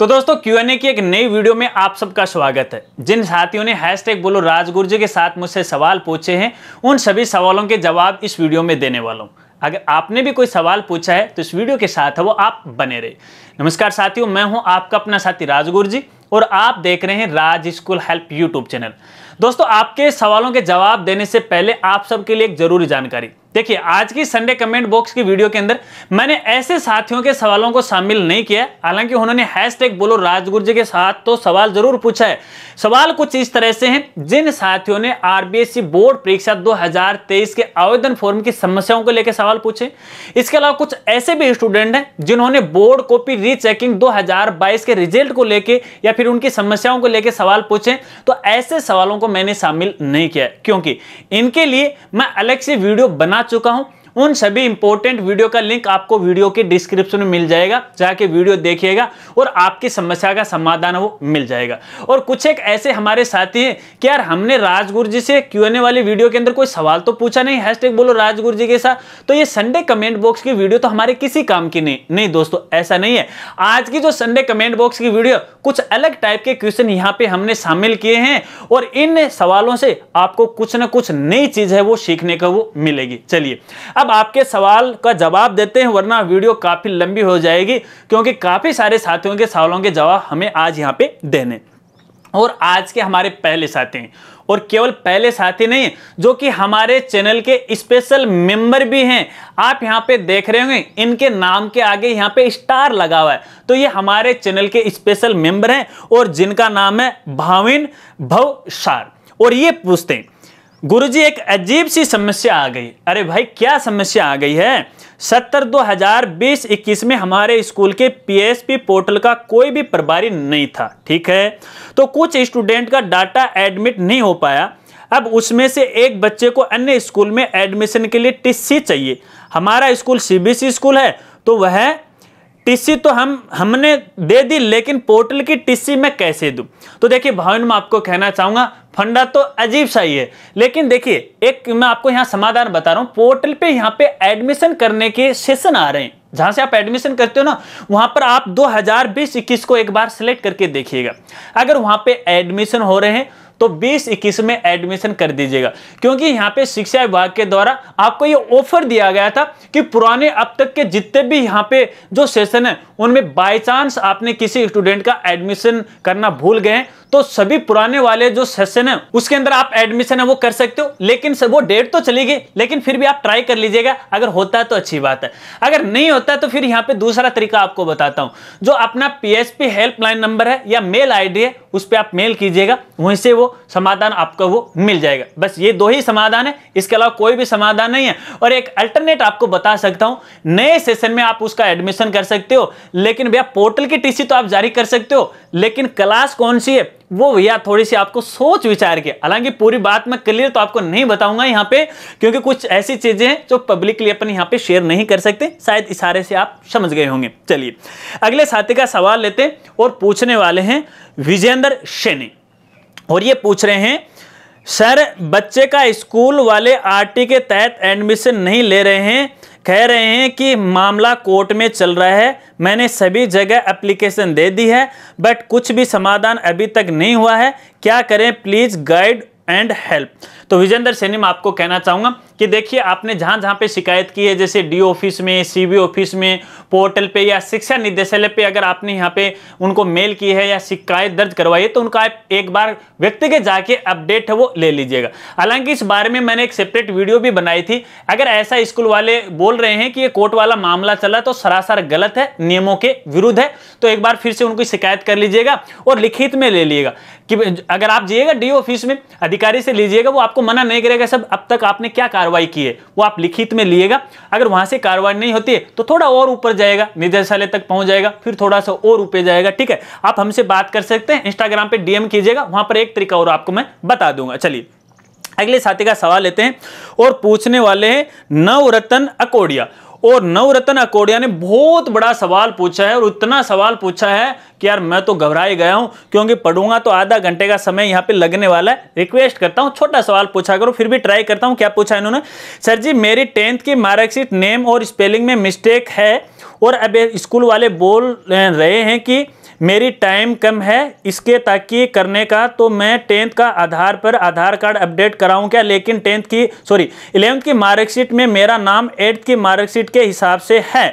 तो दोस्तों ए की एक नई वीडियो में आप सबका स्वागत है जिन साथियों ने टैग बोलो राजगुरु के साथ मुझसे सवाल पूछे हैं उन सभी सवालों के जवाब इस वीडियो में देने वाला हूँ अगर आपने भी कोई सवाल पूछा है तो इस वीडियो के साथ है वो आप बने रहे नमस्कार साथियों मैं हूं आपका अपना साथी राजगुरु जी और आप देख रहे हैं Raj school help YouTube channel दोस्तों आपके सवालों के जवाब देने से पहले आप सबके लिए एक जरूरी जानकारी देखिए आज की संडे कमेंट बॉक्स की वीडियो के अंदर मैंने ऐसे साथियों के सवालों को शामिल नहीं किया हालांकि उन्होंने हैशटैग बोलो राजगुरु जी के साथ तो सवाल जरूर पूछा है सवाल कुछ इस तरह से हैं जिन साथियों ने आरबीएससी बोर्ड परीक्षा 2023 के आवेदन फॉर्म की समस्याओं को लेकर सवाल पूछे इसके अलावा कुछ ऐसे भी स्टूडेंट हैं जिन्होंने बोर्ड कॉपी रीचेकिंग दो के रिजल्ट को लेकर या फिर उनकी समस्याओं को लेकर सवाल पूछे तो ऐसे सवालों को मैंने शामिल नहीं किया क्योंकि इनके लिए मैं अलग से वीडियो बना चुका हूं उन सभी इंपॉर्टेंट वीडियो का लिंक आपको वीडियो के डिस्क्रिप्शन में मिल जाएगा जाके वीडियो देखिएगा और आपकी समस्या का समाधान वो मिल जाएगा और कुछ एक ऐसे हमारे साथी हैं कि यार हमने राजगुरु जी से क्यू एन ए वाली वीडियो के अंदर कोई सवाल तो पूछा नहीं हैशटैग बोलो राजगुरु जी के साथ तो ये संडे कमेंट बॉक्स की वीडियो तो हमारे किसी काम की नहीं नहीं दोस्तों ऐसा नहीं है आज की जो संडे कमेंट बॉक्स की वीडियो कुछ अलग टाइप के क्वेश्चन यहाँ पे हमने शामिल किए हैं और इन सवालों से आपको कुछ ना कुछ नई चीज है वो सीखने का वो मिलेगी चलिए अब अब आपके सवाल का जवाब देते हैं वरना वीडियो काफ़ी लंबी हो जाएगी क्योंकि काफ़ी सारे साथियों के सवालों के जवाब हमें आज यहाँ पे देने और आज के हमारे पहले साथी हैं और केवल पहले साथी नहीं जो कि हमारे चैनल के स्पेशल मेंबर भी हैं आप यहां पे देख रहे होंगे इनके नाम के आगे यहां पे स्टार लगा हुआ है तो ये हमारे चैनल के स्पेशल मेंबर हैं और जिनका नाम है भाविन भवशार और ये पूछते हैं गुरुजी एक अजीब सी समस्या आ गई अरे भाई क्या समस्या आ गई है सत्तर दो हजार बीस इक्कीस में हमारे स्कूल के पीएसपी पोर्टल का कोई भी प्रभारी नहीं था ठीक है तो कुछ स्टूडेंट का डाटा एडमिट नहीं हो पाया अब उसमें से एक बच्चे को अन्य स्कूल में एडमिशन के लिए टीसी चाहिए हमारा स्कूल सी स्कूल है तो वह टीसी तो हम हमने दे दी लेकिन पोर्टल की टीसी मैं कैसे दूं तो देखिए भावन मैं आपको कहना चाहूंगा फंडा तो अजीब सा ही है लेकिन देखिए एक मैं आपको यहाँ समाधान बता रहा हूँ पोर्टल पे यहाँ पे एडमिशन करने के सेशन आ रहे हैं जहां से आप एडमिशन करते हो ना वहां पर आप 2020-21 को एक बार सिलेक्ट करके देखिएगा अगर वहां पे एडमिशन हो रहे हैं तो बीस इक्कीस में एडमिशन कर दीजिएगा क्योंकि यहाँ पे शिक्षा विभाग के द्वारा आपको ये ऑफर दिया गया था कि पुराने अब तक के जितने भी यहाँ पे जो सेशन है उनमें बाई चांस आपने किसी स्टूडेंट का एडमिशन करना भूल गए तो सभी पुराने वाले जो सेशन है उसके अंदर आप एडमिशन है वो कर सकते हो लेकिन वो डेट तो चली गई लेकिन फिर भी आप ट्राई कर लीजिएगा अगर होता है तो अच्छी बात है अगर नहीं होता है तो फिर यहाँ पे दूसरा तरीका आपको बताता हूँ जो अपना पीएसपी हेल्पलाइन नंबर है या मेल आईडी है उस पर आप मेल कीजिएगा वहीं से वो समाधान आपको वो मिल जाएगा बस ये दो ही समाधान है इसके अलावा कोई भी समाधान नहीं है और एक अल्टरनेट आपको बता सकता हूं नए सेशन में आप उसका एडमिशन कर सकते हो लेकिन भैया पोर्टल की टीसी तो आप जारी कर सकते हो लेकिन क्लास कौन सी है वो भैया थोड़ी सी आपको सोच विचार के हालांकि पूरी बात मैं क्लियर तो आपको नहीं बताऊंगा यहाँ पे क्योंकि कुछ ऐसी चीजें हैं जो पब्लिकली अपन यहाँ पे शेयर नहीं कर सकते शायद इशारे से आप समझ गए होंगे चलिए अगले साथी का सवाल लेते हैं और पूछने वाले हैं विजेंद्र शेनी और ये पूछ रहे हैं सर बच्चे का स्कूल वाले आरटी के तहत एडमिशन नहीं ले रहे हैं कह रहे हैं कि मामला कोर्ट में चल रहा है मैंने सभी जगह एप्लीकेशन दे दी है बट कुछ भी समाधान अभी तक नहीं हुआ है क्या करें प्लीज़ गाइड एंड हेल्प तो विजेंद्र सैनी मैं आपको कहना चाहूँगा कि देखिए आपने जहाँ जहाँ पे शिकायत की है जैसे डी ऑफिस में सी ऑफिस में पोर्टल पे या शिक्षा निदेशालय पे अगर आपने यहाँ पे उनको मेल की है या शिकायत दर्ज करवाई है तो उनका एक बार व्यक्तिगत जाके अपडेट है वो ले लीजिएगा हालांकि इस बारे में मैंने एक सेपरेट वीडियो भी बनाई थी अगर ऐसा स्कूल वाले बोल रहे हैं कि ये कोर्ट वाला मामला चला तो सरासर गलत है नियमों के विरुद्ध है तो एक बार फिर से उनकी शिकायत कर लीजिएगा और लिखित में ले लीजिएगा कि अगर आप जाइएगा डी ऑफिस में अधिकारी से लीजिएगा वो आपको आपको मना नहीं करेगा सब अब तक आपने क्या कार्रवाई की है वो आप लिखित में लिएगा अगर वहां से कार्रवाई नहीं होती है तो थोड़ा और ऊपर जाएगा निदेशालय तक पहुंच जाएगा फिर थोड़ा सा और ऊपर जाएगा ठीक है आप हमसे बात कर सकते हैं इंस्टाग्राम पर डीएम कीजिएगा वहां पर एक तरीका और आपको मैं बता दूंगा चलिए अगले साथी का सवाल लेते हैं और पूछने वाले हैं नवरत्न अकोडिया और नवरत्न अकोडिया ने बहुत बड़ा सवाल पूछा है और इतना सवाल पूछा है कि यार मैं तो घबरा ही गया हूं क्योंकि पढ़ूंगा तो आधा घंटे का समय यहाँ पे लगने वाला है रिक्वेस्ट करता हूँ छोटा सवाल पूछा करो फिर भी ट्राई करता हूँ क्या पूछा इन्होंने सर जी मेरी टेंथ की मार्कशीट नेम और स्पेलिंग में मिस्टेक है और अब स्कूल वाले बोल रहे हैं कि मेरी टाइम कम है इसके ताकि करने का तो मैं टेंथ का आधार पर आधार कार्ड अपडेट कराऊं क्या लेकिन टेंथ की सॉरी इलेवंथ की मार्कशीट में मेरा नाम एट्थ की मार्कशीट के हिसाब से है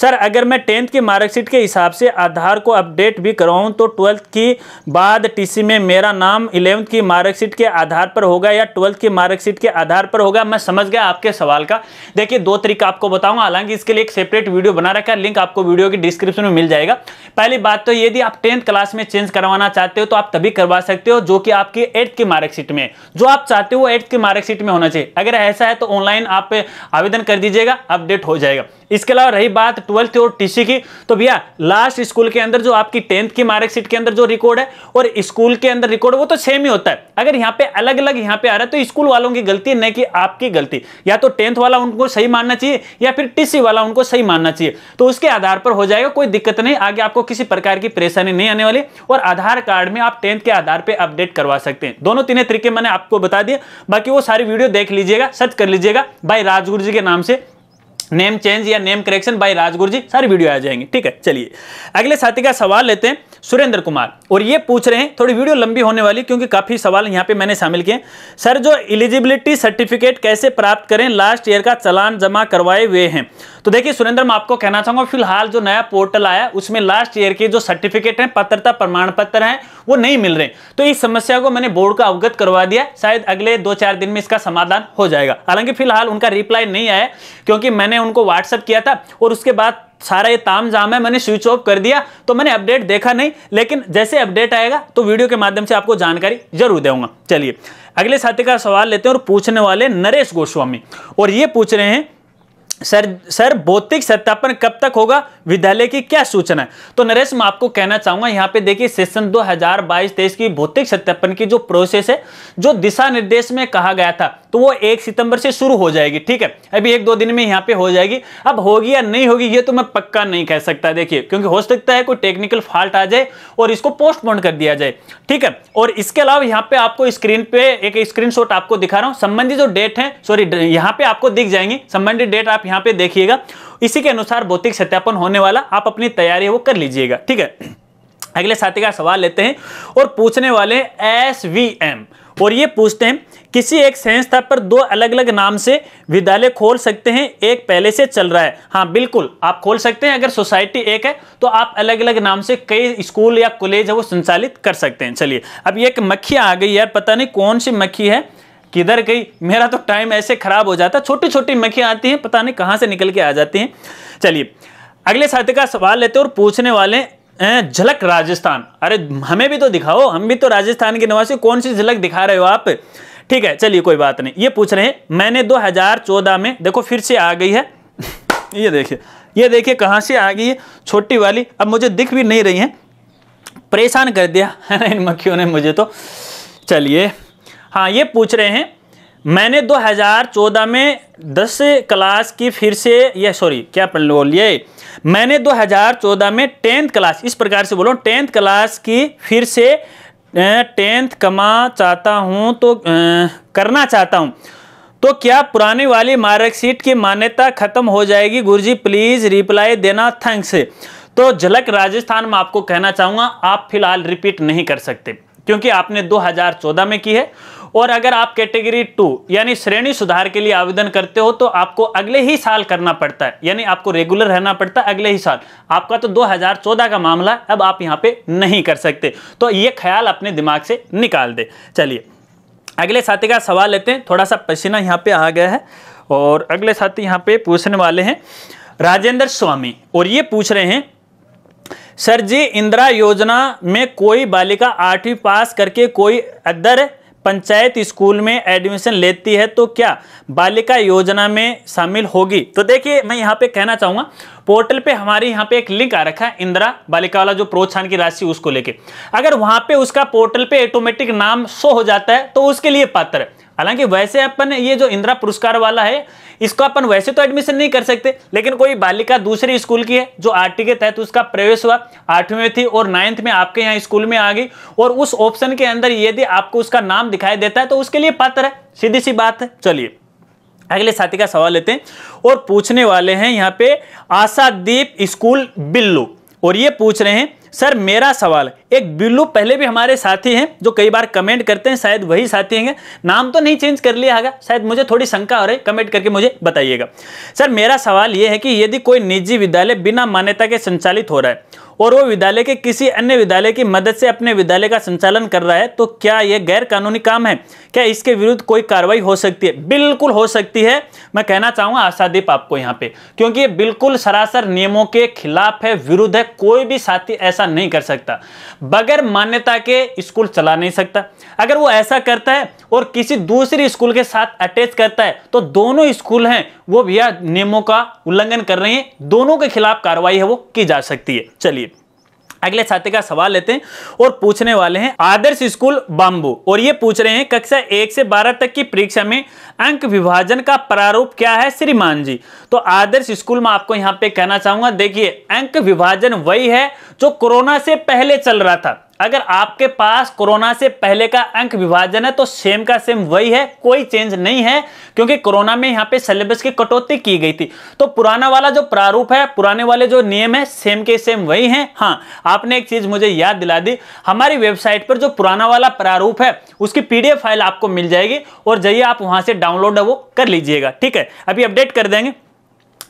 सर अगर मैं टेंथ की मार्कशीट के हिसाब से आधार को अपडेट भी कराऊं तो ट्वेल्थ की बाद टीसी में मेरा नाम इलेवंथ की मार्कशीट के आधार पर होगा या ट्वेल्थ की मार्कशीट के आधार पर होगा मैं समझ गया आपके सवाल का देखिए दो तरीका आपको बताऊंगा हालांकि इसके लिए एक सेपरेट वीडियो बना रखा है लिंक आपको वीडियो की डिस्क्रिप्शन में मिल जाएगा पहली बात तो यदि आप टेंथ क्लास में चेंज करवाना चाहते हो तो आप तभी करवा सकते हो जो कि आपकी एट्थ की मार्कशीट में जो आप चाहते हो एट्थ की मार्कशीट में होना चाहिए अगर ऐसा है तो ऑनलाइन आप आवेदन कर दीजिएगा अपडेट हो जाएगा इसके अलावा रही बात ट्वेल्थ और टीसी की तो भैया लास्ट स्कूल के अंदर जो आपकी टेंथ की मार्कशीट के अंदर जो रिकॉर्ड है और स्कूल के अंदर रिकॉर्ड वो तो सेम ही होता है अगर यहाँ पे अलग अलग यहाँ पे आ रहा है तो स्कूल वालों की गलती नहीं कि आपकी गलती या तो टेंथ वाला उनको सही मानना चाहिए या फिर टीसी वाला उनको सही मानना चाहिए तो उसके आधार पर हो जाएगा कोई दिक्कत नहीं आगे आपको किसी प्रकार की परेशानी नहीं आने वाली और आधार कार्ड में आप टेंथ के आधार पर अपडेट करवा सकते हैं दोनों तीनों तरीके मैंने आपको बता दिए बाकी वो सारी वीडियो देख लीजिएगा सर्च कर लीजिएगा भाई राजगुरु जी के नाम से नेम चेंज या name correction by Rajguru ji सारी वीडियो आ जाएंगे ठीक है चलिए अगले साथी का सवाल लेते हैं सुरेंद्र कुमार और ये पूछ रहे हैं थोड़ी वीडियो लंबी होने वाली क्योंकि काफ़ी सवाल यहाँ पे मैंने शामिल किए सर जो एलिजिबिलिटी सर्टिफिकेट कैसे प्राप्त करें लास्ट ईयर का चलान जमा करवाए हुए हैं तो देखिए सुरेंद्र मैं आपको कहना चाहूंगा फिलहाल जो नया पोर्टल आया उसमें लास्ट ईयर के जो सर्टिफिकेट हैं पत्रता प्रमाण पत्र हैं वो नहीं मिल रहे तो इस समस्या को मैंने बोर्ड का अवगत करवा दिया शायद अगले दो चार दिन में इसका समाधान हो जाएगा हालांकि फिलहाल उनका रिप्लाई नहीं आया क्योंकि मैंने उनको व्हाट्सअप किया था और उसके बाद सारा ये ताम जाम है मैंने स्विच ऑफ कर दिया तो मैंने अपडेट देखा नहीं लेकिन जैसे अपडेट आएगा तो वीडियो के माध्यम से आपको जानकारी जरूर दूंगा चलिए अगले साथी का सवाल लेते हैं और पूछने वाले नरेश गोस्वामी और ये पूछ रहे हैं सर सर भौतिक सत्यापन कब तक होगा विद्यालय की क्या सूचना है तो नरेश मैं आपको कहना चाहूंगा यहाँ पे देखिए सेशन 2022-23 की भौतिक सत्यापन की जो प्रोसेस है जो दिशा निर्देश में कहा गया था तो वो एक सितंबर से शुरू हो जाएगी ठीक है अभी एक दो दिन में यहाँ पे हो जाएगी अब होगी या नहीं होगी ये तो मैं पक्का नहीं कह सकता देखिए क्योंकि हो सकता है कोई टेक्निकल फॉल्ट आ जाए और इसको पोस्टपोन कर दिया जाए ठीक है और इसके अलावा यहाँ पे आपको स्क्रीन पे एक स्क्रीन आपको दिखा रहा हूँ संबंधित जो डेट है सॉरी यहाँ पे आपको दिख जाएंगी संबंधित डेट आप आप यहाँ पे देखिएगा इसी के अनुसार भौतिक सत्यापन होने वाला आप अपनी तैयारी वो कर लीजिएगा ठीक है अगले साथी का सवाल लेते हैं और पूछने वाले एस वी एम और ये पूछते हैं किसी एक संस्था पर दो अलग अलग नाम से विद्यालय खोल सकते हैं एक पहले से चल रहा है हाँ बिल्कुल आप खोल सकते हैं अगर सोसाइटी एक है तो आप अलग अलग नाम से कई स्कूल या कॉलेज है वो संचालित कर सकते हैं चलिए अब ये एक मक्खी आ गई यार पता नहीं कौन सी मक्खी है किधर गई मेरा तो टाइम ऐसे खराब हो जाता छोटी छोटी मक्खियाँ आती हैं पता नहीं कहाँ से निकल के आ जाती हैं चलिए अगले साथी का सवाल लेते और पूछने वाले झलक राजस्थान अरे हमें भी तो दिखाओ हम भी तो राजस्थान के निवासी कौन सी झलक दिखा रहे हो आप ठीक है चलिए कोई बात नहीं ये पूछ रहे हैं मैंने 2014 में देखो फिर से आ गई है ये देखिए ये देखिए कहाँ से आ गई है छोटी वाली अब मुझे दिख भी नहीं रही है परेशान कर दिया है ना इन मक्खियों ने मुझे तो चलिए हाँ ये पूछ रहे हैं मैंने 2014 में 10 क्लास की फिर से ये सॉरी क्या बोलिए मैंने 2014 में टेंथ क्लास इस प्रकार से बोलो टेंथ क्लास की फिर से टेंथ कमा चाहता हूँ तो आ, करना चाहता हूँ तो क्या पुराने वाली मार्कशीट की मान्यता खत्म हो जाएगी गुरुजी प्लीज़ रिप्लाई देना थैंक्स तो झलक राजस्थान में आपको कहना चाहूँगा आप फिलहाल रिपीट नहीं कर सकते क्योंकि आपने 2014 में की है और अगर आप कैटेगरी टू यानी श्रेणी सुधार के लिए आवेदन करते हो तो आपको अगले ही साल करना पड़ता है यानी आपको रेगुलर रहना पड़ता है अगले ही साल आपका तो 2014 का मामला अब आप यहाँ पे नहीं कर सकते तो ये ख्याल अपने दिमाग से निकाल दे चलिए अगले साथी का सवाल लेते हैं थोड़ा सा पसीना यहाँ पे आ गया है और अगले साथी यहाँ पे पूछने वाले हैं राजेंद्र स्वामी और ये पूछ रहे हैं सर जी इंदिरा योजना में कोई बालिका आठवीं पास करके कोई अदर पंचायत स्कूल में एडमिशन लेती है तो क्या बालिका योजना में शामिल होगी तो देखिए मैं यहाँ पे कहना चाहूँगा पोर्टल पे हमारे यहाँ पे एक लिंक आ रखा है इंदिरा बालिका वाला जो प्रोत्साहन की राशि उसको लेके अगर वहाँ पे उसका पोर्टल पे ऑटोमेटिक नाम शो हो जाता है तो उसके लिए पात्र है हालांकि वैसे अपन ये जो इंदिरा पुरस्कार वाला है इसको अपन वैसे तो एडमिशन नहीं कर सकते लेकिन कोई बालिका दूसरे स्कूल की है जो आरटी के तहत उसका प्रवेश हुआ आठवीं में थी और नाइन्थ में आपके यहाँ स्कूल में आ गई और उस ऑप्शन के अंदर यदि आपको उसका नाम दिखाई देता है तो उसके लिए पात्र है सीधी सी बात है चलिए अगले साथी का सवाल लेते हैं और पूछने वाले हैं यहाँ पे आशादीप स्कूल बिल्लू और ये पूछ रहे हैं सर मेरा सवाल एक बिल्लू पहले भी हमारे साथी हैं जो कई बार कमेंट करते हैं शायद वही साथी हैं नाम तो नहीं चेंज कर लिया होगा शायद मुझे थोड़ी शंका हो रही कमेंट करके मुझे बताइएगा सर मेरा सवाल ये है कि यदि कोई निजी विद्यालय बिना मान्यता के संचालित हो रहा है और वो विद्यालय के किसी अन्य विद्यालय की मदद से अपने विद्यालय का संचालन कर रहा है तो क्या यह गैर कानूनी काम है क्या इसके विरुद्ध कोई कार्रवाई हो सकती है बिल्कुल हो सकती है मैं कहना चाहूंगा आशादीप आपको यहां पे क्योंकि ये बिल्कुल सरासर नियमों के खिलाफ है विरुद्ध है कोई भी साथी ऐसा नहीं कर सकता बगैर मान्यता के स्कूल चला नहीं सकता अगर वो ऐसा करता है और किसी दूसरे स्कूल के साथ अटैच करता है तो दोनों स्कूल हैं वो भैया नियमों का उल्लंघन कर रहे हैं दोनों के खिलाफ कार्रवाई है वो की जा सकती है चलिए अगले छाते का सवाल लेते हैं और पूछने वाले हैं आदर्श स्कूल बाम्बू और ये पूछ रहे हैं कक्षा एक से बारह तक की परीक्षा में अंक विभाजन का प्रारूप क्या है श्रीमान जी तो आदर्श स्कूल में आपको यहाँ पे कहना चाहूंगा देखिए अंक विभाजन वही है जो कोरोना से पहले चल रहा था अगर आपके पास कोरोना से पहले का अंक विभाजन है तो सेम का सेम वही है कोई चेंज नहीं है क्योंकि कोरोना में यहाँ पे सिलेबस की कटौती की गई थी तो पुराना वाला जो प्रारूप है पुराने वाले जो नियम है सेम के सेम वही हैं हाँ आपने एक चीज मुझे याद दिला दी हमारी वेबसाइट पर जो पुराना वाला प्रारूप है उसकी पी फाइल आपको मिल जाएगी और जाइए आप वहां से डाउनलोड वो कर लीजिएगा ठीक है अभी अपडेट कर देंगे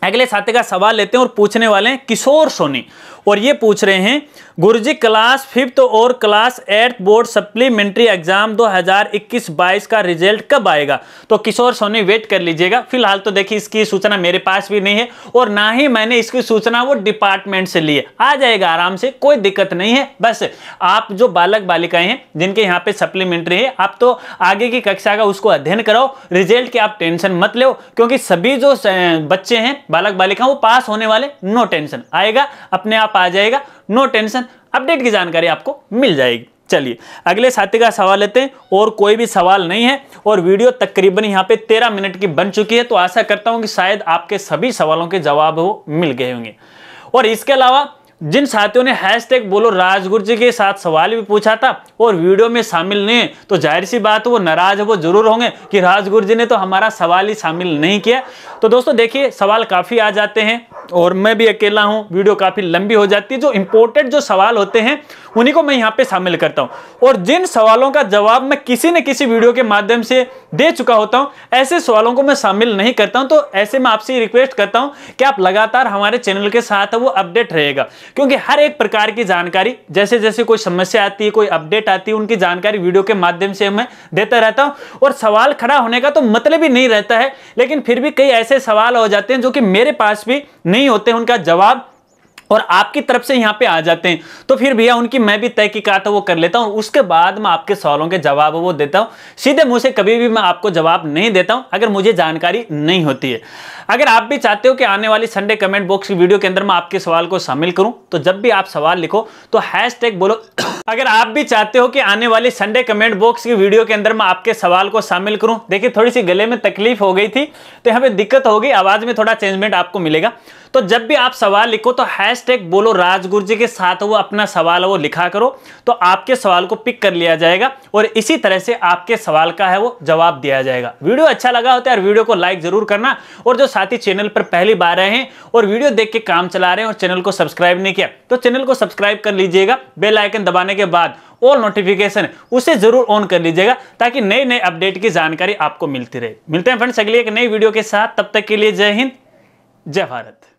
अगले साथी का सवाल लेते हैं और पूछने वाले हैं किशोर सोनी और ये पूछ रहे हैं गुरुजी क्लास फिफ्थ और class eighth board supplementary exam 2021-22 का रिजल्ट कब आएगा तो किशोर सोनी वेट कर लीजिएगा फिलहाल तो देखिए इसकी सूचना मेरे पास भी नहीं है और ना ही मैंने इसकी सूचना वो डिपार्टमेंट से ली है आ जाएगा आराम से कोई दिक्कत नहीं है बस आप जो बालक बालिकाएं हैं जिनके यहाँ पे सप्लीमेंट्री है आप तो आगे की कक्षा का उसको अध्ययन कराओ रिजल्ट की आप टेंशन मत लो क्योंकि सभी जो बच्चे हैं बालक बालिका वो पास होने वाले नो टेंशन आएगा अपने आप आप आ जाएगा नो टेंशन अपडेट की जानकारी आपको मिल जाएगी चलिए अगले साथी का सवाल लेते हैं और कोई भी सवाल नहीं है और वीडियो तकरीबन यहाँ पे तेरह मिनट की बन चुकी है तो आशा करता हूँ कि शायद आपके सभी सवालों के जवाब वो मिल गए होंगे और इसके अलावा जिन साथियों ने हैश टैग बोलो राजगुरु जी के साथ सवाल भी पूछा था और वीडियो में शामिल नहीं है तो जाहिर सी बात वो नाराज वो जरूर होंगे कि राजगुरु जी ने तो हमारा सवाल ही शामिल नहीं किया तो दोस्तों देखिए सवाल काफ़ी आ जाते हैं और मैं भी अकेला हूं वीडियो काफ़ी लंबी हो जाती है जो इंपोर्टेंट जो सवाल होते हैं उन्हीं को मैं यहां पे शामिल करता हूं और जिन सवालों का जवाब मैं किसी न किसी वीडियो के माध्यम से दे चुका होता हूं ऐसे सवालों को मैं शामिल नहीं करता हूं तो ऐसे में आपसे रिक्वेस्ट करता हूं कि आप लगातार हमारे चैनल के साथ वो अपडेट रहेगा क्योंकि हर एक प्रकार की जानकारी जैसे जैसे कोई समस्या आती है कोई अपडेट आती है उनकी जानकारी वीडियो के माध्यम से मैं देता रहता हूँ और सवाल खड़ा होने का तो मतलब ही नहीं रहता है लेकिन फिर भी कई ऐसे सवाल हो जाते हैं जो कि मेरे पास भी नहीं नहीं होते उनका जवाब और आपकी तरफ से यहां पे आ जाते हैं तो फिर भैया उनकी मैं भी तहकीकात वो कर लेता हूं उसके बाद मैं आपके सवालों के जवाब वो देता हूं सीधे मुझसे कभी भी मैं आपको जवाब नहीं देता हूं अगर मुझे जानकारी नहीं होती है अगर आप भी चाहते हो कि आने वाली संडे कमेंट बॉक्स की वीडियो के अंदर मैं आपके सवाल को शामिल करूं तो जब भी आप सवाल लिखो तो हैश बोलो अगर आप भी चाहते हो कि आने वाली संडे कमेंट बॉक्स की वीडियो के अंदर मैं आपके सवाल को शामिल करूं देखिए थोड़ी सी गले में तकलीफ हो गई थी तो यहाँ पे दिक्कत होगी आवाज़ में थोड़ा चेंजमेंट आपको मिलेगा तो जब भी आप सवाल लिखो तो हैश टैग बोलो राजगुरु जी के साथ वो अपना सवाल वो लिखा करो तो आपके सवाल को पिक कर लिया जाएगा और इसी तरह से आपके सवाल का है वो जवाब दिया जाएगा वीडियो अच्छा लगा होता तो है और वीडियो को लाइक जरूर करना और जो साथी चैनल पर पहली बार आए हैं और वीडियो देख के काम चला रहे हैं और चैनल को सब्सक्राइब नहीं किया तो चैनल को सब्सक्राइब कर लीजिएगा बेल आइकन दबाने के बाद ऑल नोटिफिकेशन उसे जरूर ऑन कर लीजिएगा ताकि नए नए अपडेट की जानकारी आपको मिलती रहे मिलते हैं फ्रेंड्स अगले एक नई वीडियो के साथ तब तक के लिए जय हिंद जय भारत